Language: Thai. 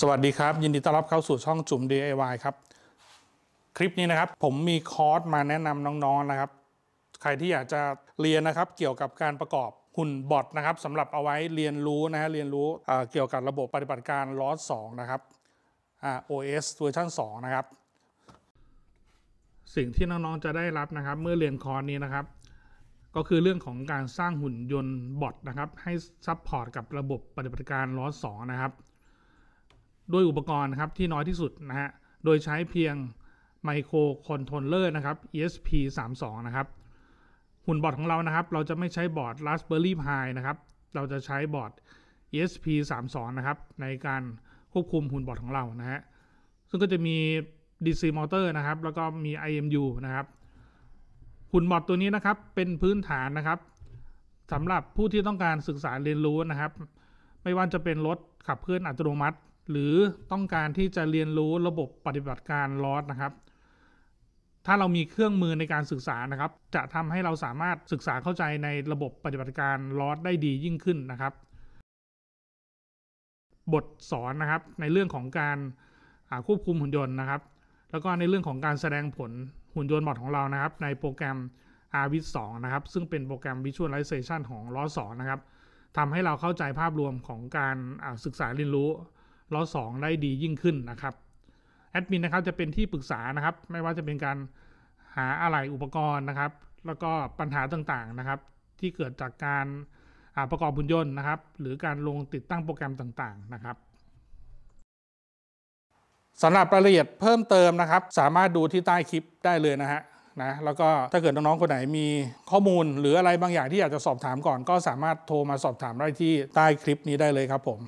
สวัสดีครับยินดีต้อนรับเข้าสู่ช่องจุ่ม DIY ครับ คลิปนี้นะครับ ผมมีคอร์สมาแนะนำน้องๆนนะครับ ใครที่อยากจะเรียนนะครับเกี่ยวกับการประกอบหุ่นบอทนะครับสำหรับเอาไว้เรียนรู้นะฮะเรียนรู้เกี่ยวกับระบบปฏิบัติการลอสงนะครับ OS เวอร์ชัน2นะครับ สิ่งที่น้องๆจะได้รับนะครับ เมื่อเรียนคอร์สนี้นะครับ ก็คือเรื่องของการสร้างหุ่นยนต์บอทนะครับให้ซัพพอร์ตกับระบบปฏิบัติการลอสงนะครับด้วยอุปกรณ์ครับที่น้อยที่สุดนะฮะ โดยใช้เพียงไมโครคอนโทรลเลอร์นะครับ ESP32 นะครับหุ่นบอร์ดของเรานะครับ เราจะไม่ใช้บอร์ด Raspberry Pi นะครับเราจะใช้บอร์ด ESP32 นะครับในการควบคุมหุ่นบอร์ดของเรานะฮะซึ่งก็จะมี DC เตอร์นะครับแล้วก็มี IMU นะครับหุ่นบอร์ดตัวนี้นะครับเป็นพื้นฐานนะครับสำหรับผู้ที่ต้องการศึกษาเรียนรู้นะครับไม่ว่าจะเป็นรถขับเคลื่อนอัตโนมัติหรือต้องการที่จะเรียนรู้ระบบปฏิบัติการลอสนะครับ ถ้าเรามีเครื่องมือในการศึกษานะครับ จะทำให้เราสามารถศึกษาเข้าใจในระบบปฏิบัติการลอสได้ดียิ่งขึ้นนะครับ บทสอนนะครับในเรื่องของการควบคุมหุ่นยนต์นะครับ แล้วก็ในเรื่องของการแสดงผลหุ่นยนต์บอดของเรานะครับ ในโปรแกรม r v 2นะครับ ซึ่งเป็นโปรแกรม Visualization ของลอสอนะครับทำให้เราเข้าใจภาพรวมของการศึกษาเรียนรู้รอ2ได้ดียิ่งขึ้นนะครับแอดมินนะครับจะเป็นที่ปรึกษานะครับไม่ว่าจะเป็นการหาอะไหล่อุปกรณ์นะครับแล้วก็ปัญหาต่างๆนะครับ ที่เกิดจากการประกอบบุญยนต์นะครับหรือการลงติดตั้งโปรแกรมต่าง ๆนะครับสำหรับรายละเอียดเพิ่มเติมนะครับ สามารถดูที่ใต้คลิปได้เลยนะฮะนะแล้วก็ถ้าเกิดน้องๆคนไหนมีข้อมูล หรืออะไรบางอย่างที่อยากจะสอบถามก่อน ก็สามารถโทรมาสอบถามได้ที่ใต้คลิปนี้ได้เลยครับผม